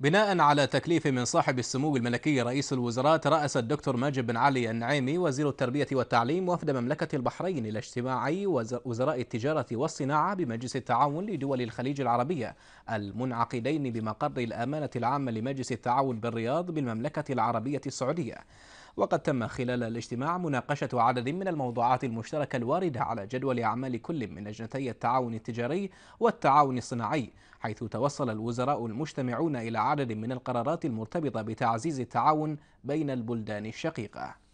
بناء على تكليف من صاحب السمو الملكي رئيس الوزراء رأس الدكتور ماجد بن علي النعيمي وزير التربية والتعليم وفد مملكة البحرين إلى اجتماع وزراء التجارة والصناعة بمجلس التعاون لدول الخليج العربية المنعقدين بمقر الأمانة العامة لمجلس التعاون بالرياض بالمملكة العربية السعودية وقد تم خلال الاجتماع مناقشة عدد من الموضوعات المشتركة الواردة على جدول أعمال كل من لجنتي التعاون التجاري والتعاون الصناعي حيث توصل الوزراء المجتمعون إلى عدد من القرارات المرتبطة بتعزيز التعاون بين البلدان الشقيقة